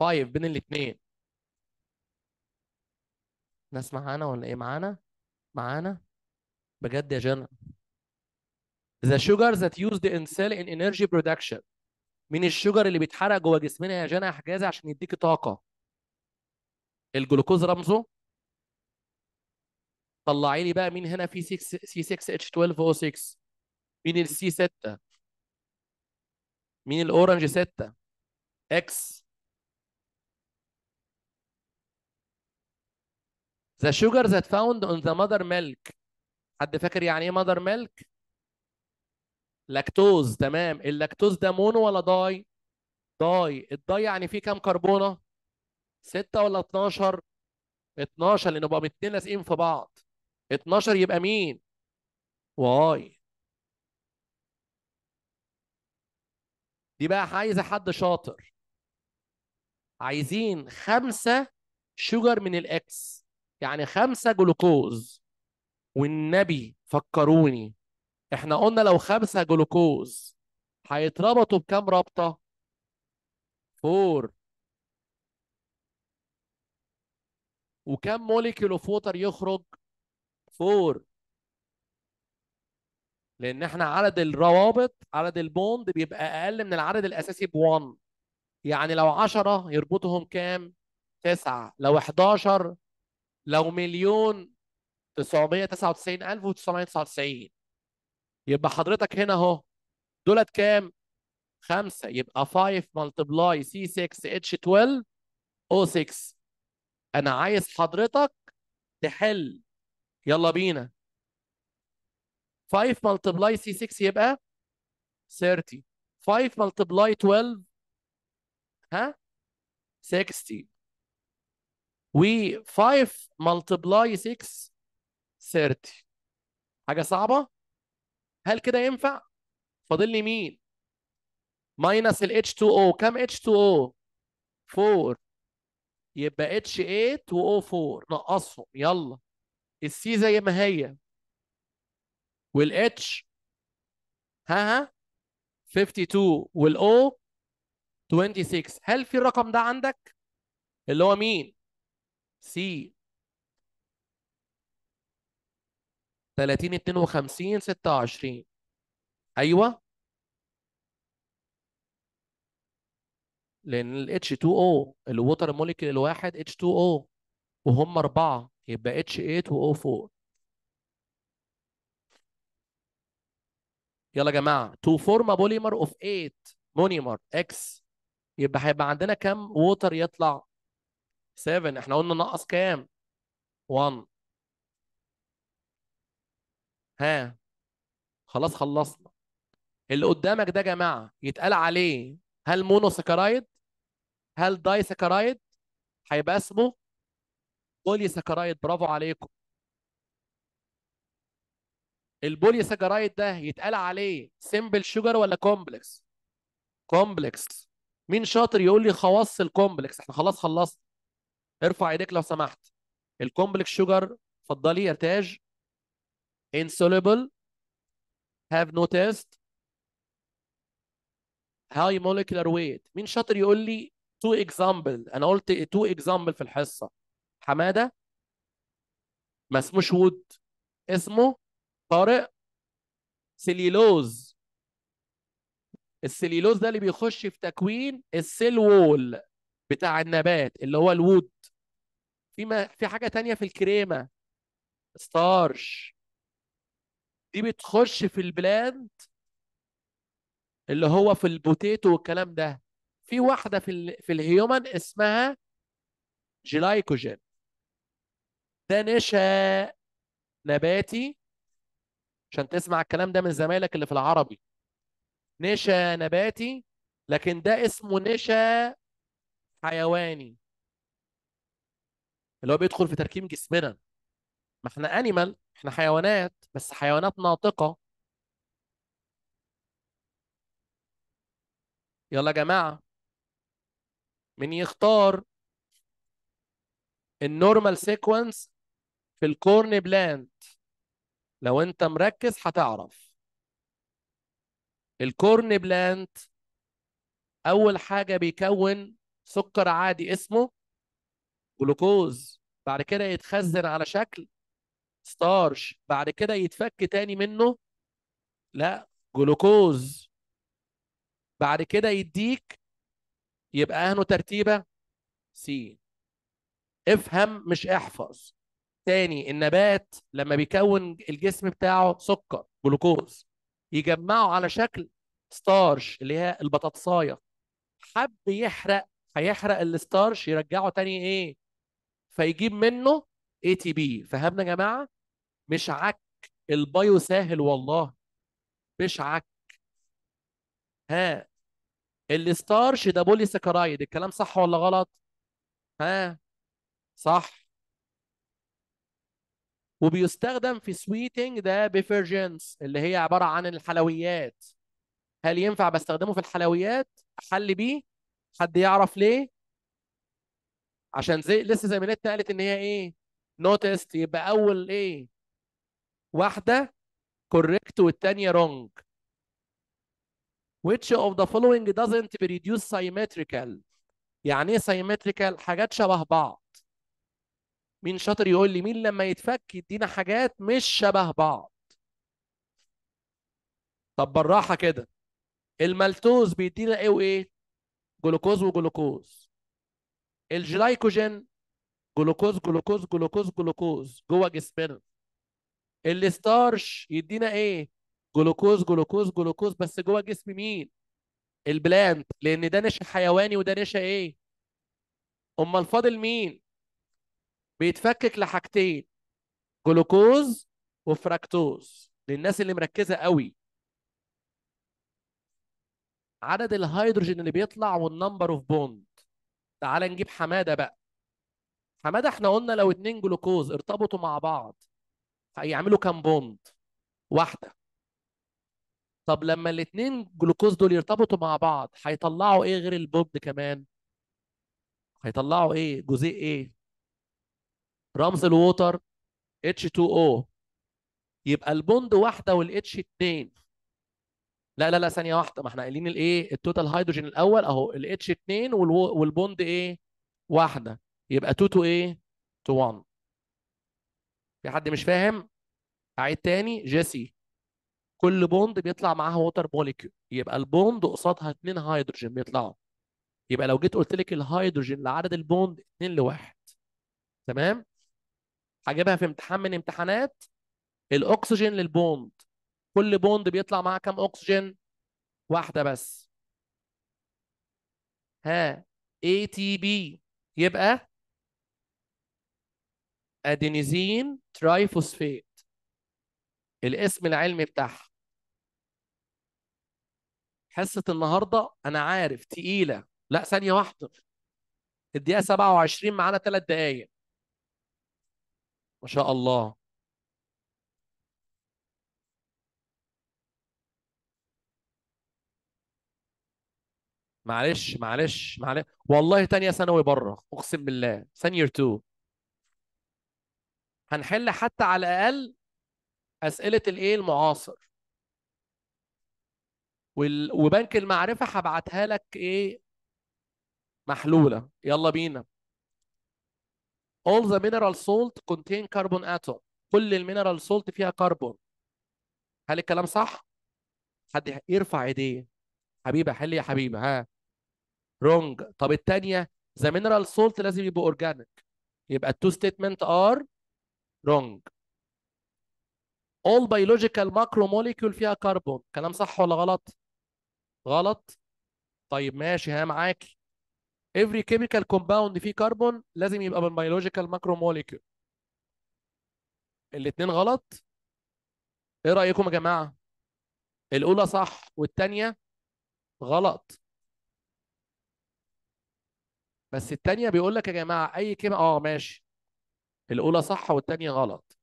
5 بين الاثنين ناس معانا ولا ايه معانا معانا بجد يا جنى The sugar that used in cell in energy production من الشجر اللي بيتحرق جوه جسمنا يا جنى حجازي عشان يديك طاقه الجلوكوز رمزه طلعي لي بقى مين هنا في 6 سي 6 اتش 12 او 6 مين السي 6 مين الاورنج 6 اكس The sugar that found on the mother milk حد فاكر يعني ايه mother milk؟ لاكتوز تمام اللاكتوز ده مونو ولا داي؟ داي الداي يعني فيه كام كربونه؟ 6 ولا 12؟ 12 لانه بقى الاثنين لازقين في بعض 12 يبقى مين واي دي بقى عايزه حد شاطر عايزين خمسة شوجر من الاكس يعني خمسة جلوكوز والنبي فكروني احنا قلنا لو خمسة جلوكوز هيتربطوا بكام رابطة؟ فور وكم موليكيول اوف ووتر يخرج؟ فور لان احنا عدد الروابط عدد البوند بيبقى اقل من العدد الاساسي ب 1 يعني لو 10 يربطهم كام؟ 9 لو 11 لو مليون 999999 يبقى حضرتك هنا اهو دولت كام؟ 5 يبقى 5 ملتبلاي سي 6 اتش 12 او 6 انا عايز حضرتك تحل يلا بينا 5 ملتبلاي سي 6 يبقى 30 5 ملتبلاي 12 ها 60 و 5 ملتبلاي 6 30 حاجه صعبه هل كده ينفع فاضل لي مين ماينس ال H2O كم H2O 4 يبقى H8 و O4 نقصهم يلا السي زي ما هي والاتش ها ها 52 والاو 26 هل في الرقم ده عندك اللي هو مين سي 30 52 26 ايوه لان الاتش H2O الووتر موليكيول الواحد H2O وهم أربعة يبقى اتش 8 وO 4 يلا يا جماعة تو فورم بوليمر اوف 8 مونيمر اكس يبقى هيبقى عندنا كام ووتر يطلع 7 احنا قلنا نقص كام 1 ها خلاص خلصنا اللي قدامك ده يا جماعه يتقال عليه هل مونوسكرايد هل دايسكرايد هيبقى اسمه سكرايد برافو عليكم سكرايد ده يتقال عليه سيمبل شوجر ولا كومبلكس كومبلكس مين شاطر يقول لي خواص الكومبلكس احنا خلاص خلصنا ارفع ايديك لو سمحت الكومبلكس شوجر اتفضلي ارتاج insoluble هاف نو تيست هاي molecular ويت مين شاطر يقول لي تو اكزامبل انا قلت تو اكزامبل في الحصه حماده ما اسموش وود اسمه طارق سليلوز السليلوز ده اللي بيخش في تكوين السيل وول بتاع النبات اللي هو الوود في ما في حاجه تانية في الكريمه ستارش دي بتخش في البلاند اللي هو في البوتيتو والكلام ده في واحده في ال... في الهيومن اسمها جلايكوجين ده نشا نباتي عشان تسمع الكلام ده من زمايلك اللي في العربي نشا نباتي لكن ده اسمه نشا حيواني اللي هو بيدخل في تركيب جسمنا ما احنا انيمال احنا حيوانات بس حيوانات ناطقه يلا يا جماعه من يختار النورمال سيكونس في الكورن بلانت لو انت مركز هتعرف الكورن بلانت اول حاجه بيكون سكر عادي اسمه جلوكوز بعد كده يتخزن على شكل ستارش بعد كده يتفك تاني منه لا جلوكوز بعد كده يديك يبقى اهنه ترتيبه سي افهم مش احفظ تاني النبات لما بيكون الجسم بتاعه سكر جلوكوز يجمعه على شكل ستارش اللي هي البطاطسايه حب يحرق هيحرق الستارش يرجعه تاني ايه فيجيب منه اي تي بي فهمنا يا جماعه مش عك البايو سهل والله مش عك ها الستارش ده بولي سكرايد الكلام صح ولا غلط ها صح وبيستخدم في سويتنج ذا بيفرجنس اللي هي عباره عن الحلويات هل ينفع بستخدمه في الحلويات احل بيه حد يعرف ليه عشان زي لسه زميلتنا قالت ان هي ايه نوتست يبقى اول ايه واحده كوريكت والثانيه رونج which of the following doesn't produce symmetrical يعني ايه symmetrical حاجات شبه بعض مين شاطر يقول لي مين لما يتفك يدينا حاجات مش شبه بعض طب بالراحه كده المالتوز بيدينا ايه وايه جلوكوز وجلوكوز الجلايكوجين جلوكوز جلوكوز جلوكوز جلوكوز جوه جسمنا الستارش يدينا ايه جلوكوز جلوكوز جلوكوز بس جوه جسم مين البلانت لان ده نشا حيواني وده نشا ايه امال فاضل مين بيتفكك لحاجتين جلوكوز وفراكتوز للناس اللي مركزه قوي عدد الهيدروجين اللي بيطلع والنمبر اوف بوند تعال نجيب حماده بقى حماده احنا قلنا لو اتنين جلوكوز ارتبطوا مع بعض هيعملوا كام بوند واحده طب لما الاتنين جلوكوز دول يرتبطوا مع بعض هيطلعوا ايه غير البوند كمان هيطلعوا ايه جزيء ايه رمز الووتر H2O يبقى البوند واحده والاتش 2 لا لا لا ثانيه واحده ما احنا قايلين الايه التوتال هيدروجين الاول اهو الاتش 2 والبوند ايه واحده يبقى 2 تو ايه تو 1 في حد مش فاهم اعيد تاني جيسي كل بوند بيطلع معاها ووتر موليكيول يبقى البوند قصادها اتنين هيدروجين بيطلعوا يبقى لو جيت قلت لك الهيدروجين لعدد البوند اتنين لواحد تمام هجيبها في امتحان من امتحانات الاكسجين للبوند كل بوند بيطلع معاه كام اكسجين واحده بس ها اي تي بي يبقى ادينيزين ترايفوسفيت الاسم العلمي بتاعها حصة النهاردة أنا عارف تقيلة لا ثانية واحدة الدقيقة 27 معانا ثلاث دقايق ما شاء الله معلش معلش معلش والله تانية ثانوي بره اقسم بالله سنيور تو هنحل حتى على الاقل اسئله الايه المعاصر وبنك المعرفه هبعتها لك ايه محلوله يلا بينا All the mineral salt contain carbon atom. كل المينرال سولت فيها كربون. هل الكلام صح؟ حد يرفع ايديه. حبيبه حل يا حبيبه ها. رونج. طب الثانية ذا mineral salt لازم يبقى اورجانيك. يبقى التو ستيتمنت ار رونج. All biological macromolecule فيها كربون. كلام صح ولا غلط؟ غلط؟ طيب ماشي ها معاكي. every chemical compound فيه كربون لازم يبقى بالبيولوجيكال ماكرو موليكيول الاثنين غلط ايه رايكم يا جماعه الاولى صح والثانيه غلط بس الثانيه بيقول لك يا جماعه اي كلمه اه ماشي الاولى صح والثانيه غلط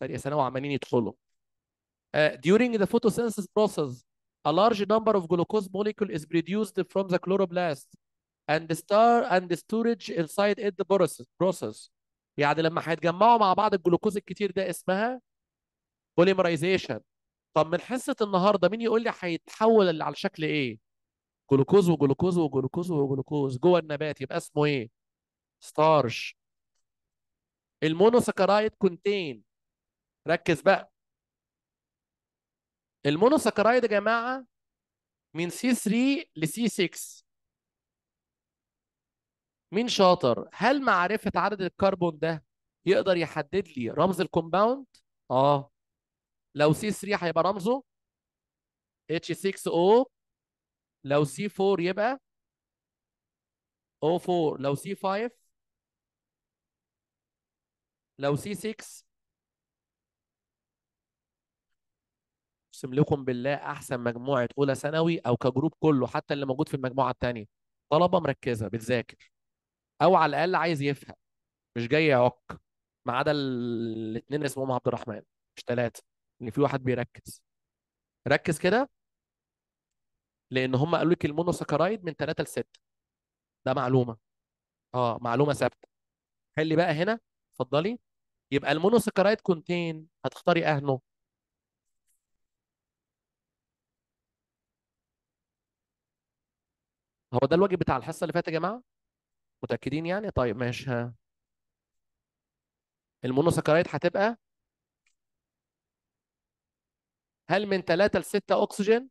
ثانيه ثانوي عمالين يدخلوا uh, during the photosynthesis process A large number of glucose molecule is produced from the chloroplast and star and storage inside it the process. يعني لما هيتجمعوا مع بعض الجلوكوز الكتير ده اسمها بوليمرايزيشن. طب من حصة النهاردة مين يقول لي هيتحول اللي على شكل إيه؟ جلوكوز وجلوكوز وجلوكوز وجلوكوز جوه النبات يبقى اسمه إيه؟ ستارش. المونوساكرايد كونتين ركز بقى المونوساكرايد يا جماعه من سي 3 لسي 6 مين شاطر هل معرفه عدد الكربون ده يقدر يحدد لي رمز الكومباوند اه لو سي 3 هيبقى رمزه H6O لو سي 4 يبقى O4 لو سي 5 لو سي 6 اقسم لكم بالله احسن مجموعه اولى ثانوي او كجروب كله حتى اللي موجود في المجموعه الثانيه طلبه مركزه بتذاكر او على الاقل عايز يفهم مش جاي يعك ما عدا الاثنين اسمهم عبد الرحمن مش ثلاثه ان في واحد بيركز ركز كده لان هم قالوا لك المونوساكرايد من ثلاثه ل 6 ده معلومه اه معلومه ثابته حلي بقى هنا اتفضلي يبقى المونوساكرايد كونتين هتختاري اهنه هو ده الواجب بتاع الحصه اللي فاتت يا جماعه متاكدين يعني طيب ماشي ها المونوساكرايد هتبقى هل من 3 ل 6 اكسجين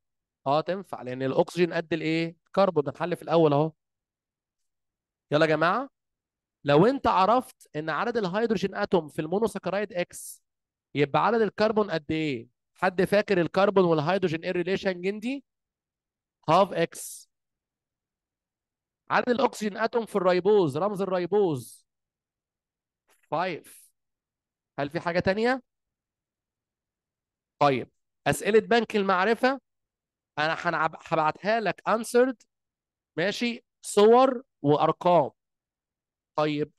اه تنفع لان الاكسجين قد الايه كربون الحل في الاول اهو يلا يا جماعه لو انت عرفت ان عدد الهيدروجين اتوم في المونوساكرايد اكس يبقى عدد الكربون قد ايه حد فاكر الكربون والهيدروجين ايه الريليشن جندي هاف اكس عدد الاكسجين اتوم في الريبوز رمز الريبوز 5 هل في حاجه تانية طيب اسئله بنك المعرفه انا هبعتها لك انسرد ماشي صور وارقام طيب